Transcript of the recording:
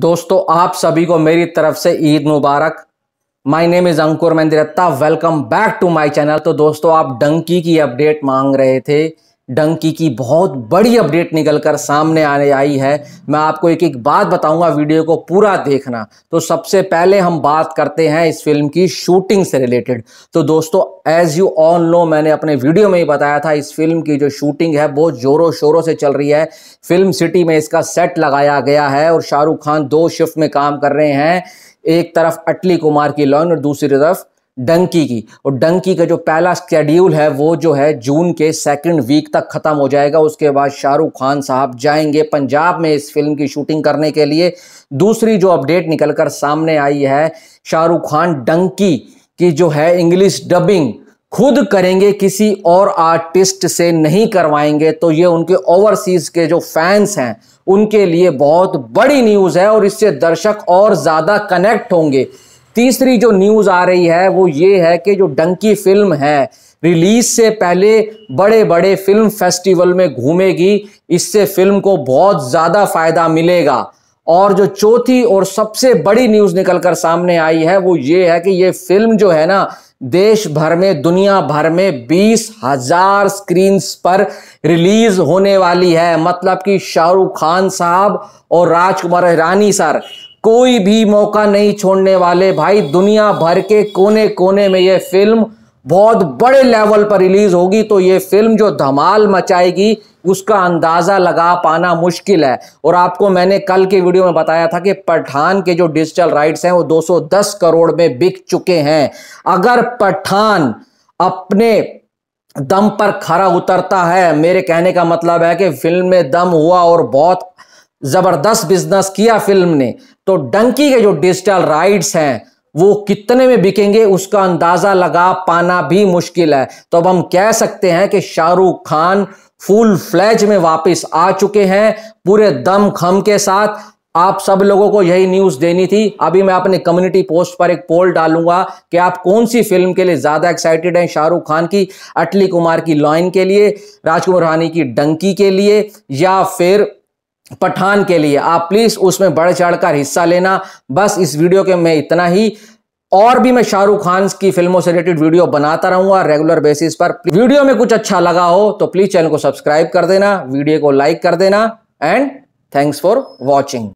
दोस्तों आप सभी को मेरी तरफ से ईद मुबारक my name is Ankur Mehndi welcome back to my channel तो दोस्तों आप डंकी की अपडेट मांग रहे थे डंकी की बहुत बड़ी अपडेट निकलकर सामने आने आई है मैं आपको एक एक बात बताऊंगा वीडियो को पूरा देखना तो सबसे पहले हम बात करते हैं इस फिल्म की शूटिंग से रिलेटेड तो दोस्तों एज यू ऑन नो मैंने अपने वीडियो में ही बताया था इस फिल्म की जो शूटिंग है बहुत जोरों शोरों से चल रही है फिल्म सिटी में इसका सेट लगाया गया है और शाहरुख खान दो शिफ्ट में काम कर रहे हैं एक तरफ अटली कुमार की लॉन और दूसरी तरफ डंकी की और डंकी का जो पहला स्केड्यूल है वो जो है जून के सेकंड वीक तक ख़त्म हो जाएगा उसके बाद शाहरुख खान साहब जाएंगे पंजाब में इस फिल्म की शूटिंग करने के लिए दूसरी जो अपडेट निकलकर सामने आई है शाहरुख खान डंकी की जो है इंग्लिश डबिंग खुद करेंगे किसी और आर्टिस्ट से नहीं करवाएंगे तो ये उनके ओवरसीज के जो फैंस हैं उनके लिए बहुत बड़ी न्यूज़ है और इससे दर्शक और ज़्यादा कनेक्ट होंगे तीसरी जो न्यूज आ रही है वो ये है कि जो डंकी फिल्म है रिलीज से पहले बड़े बड़े फिल्म फेस्टिवल में घूमेगी इससे फिल्म को बहुत ज्यादा फायदा मिलेगा और जो चौथी और सबसे बड़ी न्यूज निकलकर सामने आई है वो ये है कि ये फिल्म जो है ना देश भर में दुनिया भर में बीस हजार स्क्रीन पर रिलीज होने वाली है मतलब कि शाहरुख खान साहब और राजकुमार रानी सर कोई भी मौका नहीं छोड़ने वाले भाई दुनिया भर के कोने कोने में यह फिल्म बहुत बड़े लेवल पर रिलीज होगी तो ये फिल्म जो धमाल मचाएगी उसका अंदाज़ा लगा पाना मुश्किल है और आपको मैंने कल के वीडियो में बताया था कि पठान के जो डिजिटल राइट्स हैं वो 210 करोड़ में बिक चुके हैं अगर पठान अपने दम पर खरा उतरता है मेरे कहने का मतलब है कि फिल्म में दम हुआ और बहुत जबरदस्त बिजनेस किया फिल्म ने तो डंकी के जो डिजिटल राइट्स हैं वो कितने में बिकेंगे उसका अंदाजा लगा पाना भी मुश्किल है तो अब हम कह सकते हैं कि शाहरुख खान फुल फ्लैज में वापस आ चुके हैं पूरे दम खम के साथ आप सब लोगों को यही न्यूज देनी थी अभी मैं अपने कम्युनिटी पोस्ट पर एक पोल डालूंगा कि आप कौन सी फिल्म के लिए ज्यादा एक्साइटेड हैं शाहरुख खान की अटली कुमार की लॉइन के लिए राजकुमार रानी की डंकी के लिए या फिर पठान के लिए आप प्लीज उसमें बढ़ चढ़कर हिस्सा लेना बस इस वीडियो के में इतना ही और भी मैं शाहरुख खान की फिल्मों से रिलेटेड वीडियो बनाता रहूंगा रेगुलर बेसिस पर वीडियो में कुछ अच्छा लगा हो तो प्लीज चैनल को सब्सक्राइब कर देना वीडियो को लाइक कर देना एंड थैंक्स फॉर वॉचिंग